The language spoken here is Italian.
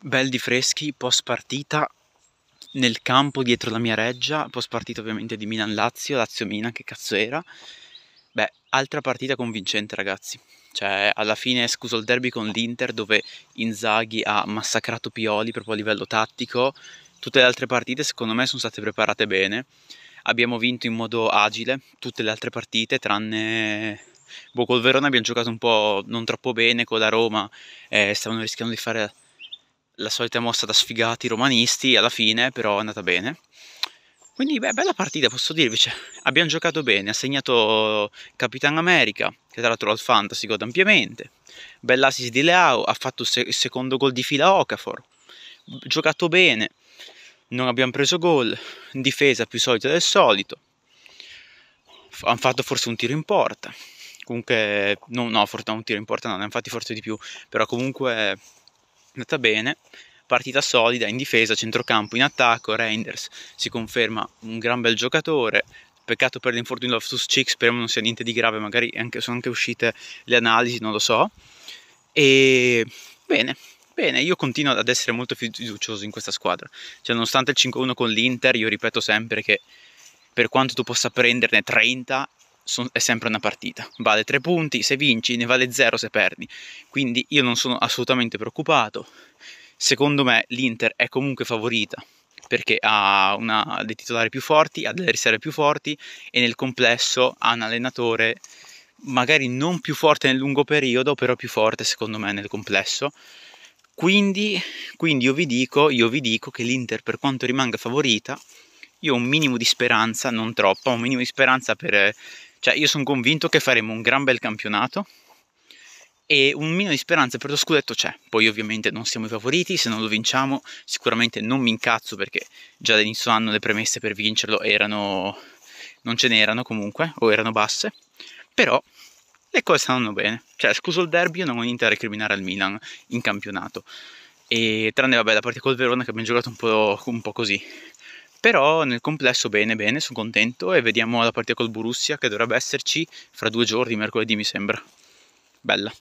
belli freschi post partita nel campo dietro la mia reggia, post partita ovviamente di Milan-Lazio, Lazio-Milan, che cazzo era. Beh, altra partita convincente ragazzi, cioè alla fine scuso il derby con l'Inter dove Inzaghi ha massacrato Pioli proprio a livello tattico, tutte le altre partite secondo me sono state preparate bene, abbiamo vinto in modo agile tutte le altre partite tranne Boh, col Verona abbiamo giocato un po' non troppo bene, con la Roma eh, stavano rischiando di fare la solita mossa da sfigati romanisti, alla fine però è andata bene. Quindi beh, bella partita, posso dirvi, cioè, abbiamo giocato bene, ha segnato Capitan America, che tra l'altro al fantasy gode ampiamente, Bellassis di Leao, ha fatto il, secondo gol di fila Ocafor, giocato bene, non abbiamo preso gol, difesa più solita del solito, F- hanno fatto forse un tiro in porta, comunque, no, no, un tiro in porta no, ne hanno fatti forse di più, però comunque andata bene, partita solida in difesa, centrocampo, in attacco, Reinders si conferma un gran bel giocatore, peccato per l'infortunio Loftus Cheek, speriamo non sia niente di grave, magari anche, sono anche uscite le analisi, non lo so. E bene, bene, io continuo ad essere molto fiducioso in questa squadra, cioè nonostante il 5-1 con l'Inter, io ripeto sempre che per quanto tu possa prenderne 30 son, è sempre una partita, vale 3 punti, se vinci ne vale 0 se perdi, quindi io non sono assolutamente preoccupato, secondo me l'Inter è comunque favorita perché ha una, dei titolari più forti, ha delle riserve più forti e nel complesso ha un allenatore magari non più forte nel lungo periodo, però più forte secondo me nel complesso. Quindi, quindi io, vi dico, io vi dico che l'Inter per quanto rimanga favorita, io ho un minimo di speranza, non troppa, un minimo di speranza per cioè io sono convinto che faremo un gran bel campionato e un minimo di speranza per lo scudetto c'è. Poi ovviamente non siamo i favoriti, se non lo vinciamo sicuramente non mi incazzo perché già dall'inizio anno le premesse per vincerlo erano... non ce n'erano comunque o erano basse, però le cose stanno bene. Cioè scuso il derby, non ho niente da recriminare al Milan in campionato. E tranne vabbè la partita col Verona che abbiamo giocato un po', un po così, però nel complesso bene bene, sono contento e vediamo la partita col Borussia che dovrebbe esserci fra due giorni, mercoledì mi sembra. Bella.